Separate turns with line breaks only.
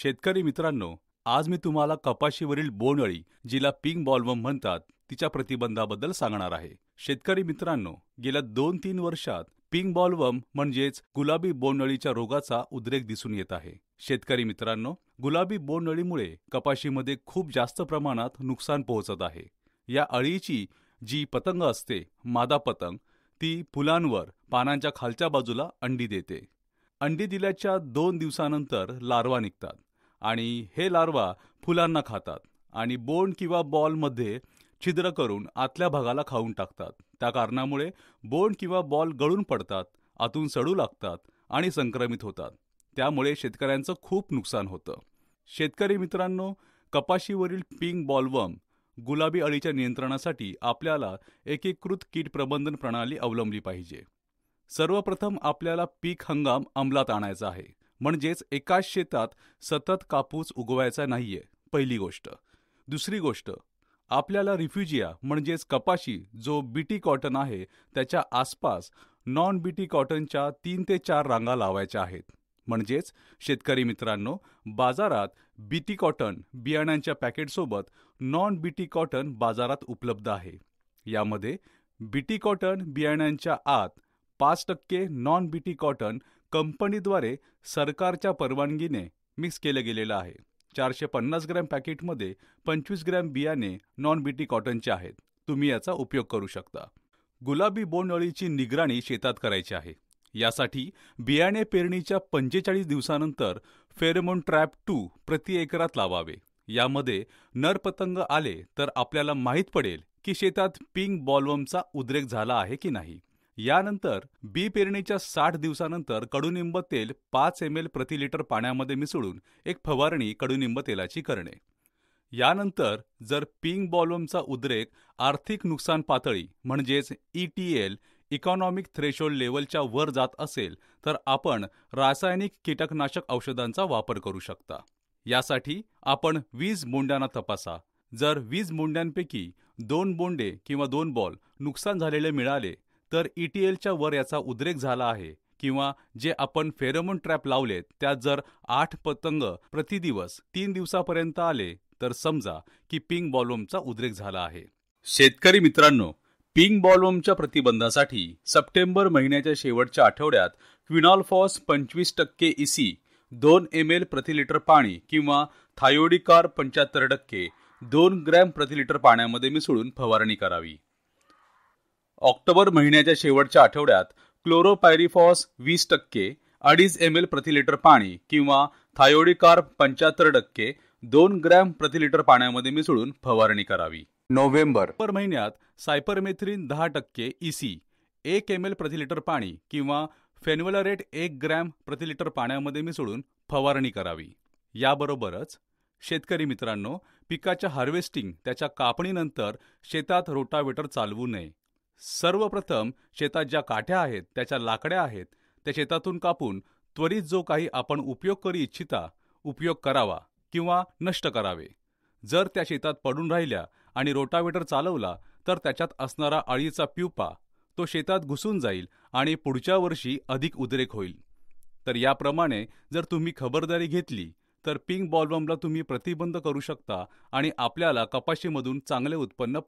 शेतकरी मित्रांनो आज मी तुम्हाला कपाशीवरील बोंडअळी जिला पिंग बॉलवम म्हणतात तिच्या प्रतिबंधाबद्दल सांगणार आहे शेतकरी मित्रांनो गेल्या दोन तीन वर्षात पिंक बॉलवम म्हणजेच गुलाबी बोंडअळीच्या रोगाचा उद्रेक दिसून येत आहे शेतकरी मित्रांनो गुलाबी बोंडअळीमुळे कपाशीमध्ये खूप जास्त प्रमाणात नुकसान पोहोचत आहे या अळीची जी पतंग असते मादा पतंग ती फुलांवर पानांच्या खालच्या बाजूला अंडी देते अंडी दिल्याच्या दोन दिवसानंतर लारवा निघतात आणि हे लार्वा फुलांना खातात आणि बोंड किंवा बॉलमध्ये छिद्र करून आतल्या भागाला खाऊन टाकतात त्या कारणामुळे बोंड किंवा बॉल गळून पडतात आतून सडू लागतात आणि संक्रमित होतात त्यामुळे शेतकऱ्यांचं खूप नुकसान होतं शेतकरी मित्रांनो कपाशीवरील पिंक बॉलवर्म गुलाबी अळीच्या नियंत्रणासाठी आपल्याला एकीकृत कीट प्रबंधन प्रणाली अवलंबली पाहिजे सर्वप्रथम आपल्याला पीक हंगाम अंमलात आणायचा आहे म्हणजेच एकाच शेतात सतत कापूस उगवायचा नाहीये पहिली गोष्ट दुसरी गोष्ट आपल्याला रिफ्युजिया म्हणजेच कपाशी जो बीटी कॉटन आहे त्याच्या आसपास नॉन बीटी कॉटनच्या तीन ते चार रांगा लावायच्या आहेत म्हणजेच शेतकरी मित्रांनो बाजारात बीटी कॉटन बियाण्यांच्या पॅकेटसोबत नॉन बीटी कॉटन बाजारात उपलब्ध आहे यामध्ये बीटी कॉटन बियाण्यांच्या आत पाच टक्के नॉन बीटी कॉटन कंपनीद्वारे सरकारच्या परवानगीने मिक्स केलं गेलेलं आहे चारशे पन्नास ग्रॅम पॅकेटमध्ये पंचवीस ग्रॅम बियाणे नॉन बीटी कॉटनचे आहेत तुम्ही याचा उपयोग करू शकता गुलाबी बोंडअळीची निगराणी शेतात करायची आहे यासाठी बियाणे पेरणीच्या पंचेचाळीस दिवसानंतर फेरेमोन ट्रॅप टू प्रति एकरात लावावे यामध्ये नरपतंग आले तर आपल्याला माहीत पडेल की शेतात पिंक बॉलवमचा उद्रेक झाला आहे की नाही यानंतर बी पेरणीच्या साठ दिवसानंतर कडुनिंब तेल पाच एम एल प्रति लिटर पाण्यामध्ये मिसळून एक फवारणी कडुनिंब तेलाची करणे यानंतर जर पिंग बॉलवमचा उद्रेक आर्थिक नुकसान पातळी म्हणजेच E T L economic threshold लेवलच्या वर जात असेल तर आपण रासायनिक कीटकनाशक औषधांचा वापर करू शकता यासाठी आपण वीज बोंड्यांना तपासा जर वीज बोंड्यांपैकी दोन बोंडे किंवा दोन बॉल नुकसान झालेले मिळाले तर ईटीएलच्या e वर याचा उद्रेक झाला आहे किंवा जे आपण फेरोमोन ट्रॅप लावलेत त्यात जर आठ पतंग प्रतिदिवस तीन दिवसापर्यंत आले तर समजा की पिंग बॉलोमचा उद्रेक झाला आहे शेतकरी मित्रांनो पिंग बॉलोमच्या प्रतिबंधासाठी सप्टेंबर महिन्याच्या शेवटच्या आठवड्यात क्विनॉलफॉस पंचवीस टक्के इसी e दोन एम एल प्रतिलिटर पाणी किंवा थायोडिकार पंच्याहत्तर टक्के दोन ग्रॅम प्रतिलिटर पाण्यामध्ये मिसळून फवारणी करावी ऑक्टोबर महिन्याच्या शेवटच्या आठवड्यात क्लोरोपायरिफॉस वीस टक्के अडीच एम एल प्रतिलिटर पाणी किंवा थायोडिकार पंच्याहत्तर टक्के दोन ग्रॅम प्रतिलिटर पाण्यामध्ये मिसळून फवारणी करावी नोव्हेंबर पर महिन्यात सायपरमेथ्रिन दहा टक्के ईसी एक एम एल प्रतिलिटर पाणी किंवा फेन्वलरेट एक ग्रॅम प्रतिलिटर पाण्यामध्ये मिसळून फवारणी करावी याबरोबरच शेतकरी मित्रांनो पिकाच्या हार्वेस्टिंग त्याच्या कापणीनंतर शेतात रोटावेटर चालवू नये सर्वप्रथम शेतात ज्या काठ्या आहेत त्याच्या लाकड्या आहेत त्या शेतातून कापून त्वरित जो काही आपण उपयोग करू इच्छिता उपयोग करावा किंवा नष्ट करावे जर त्या शेतात पडून राहिल्या आणि रोटावेटर चालवला तर त्याच्यात असणारा अळीचा प्युपा तो शेतात घुसून जाईल आणि पुढच्या वर्षी अधिक उद्रेक होईल तर याप्रमाणे जर तुम्ही खबरदारी घेतली तर पिंक बॉलबमला तुम्ही प्रतिबंध करू शकता आणि आपल्याला कपाशीमधून चांगले उत्पन्न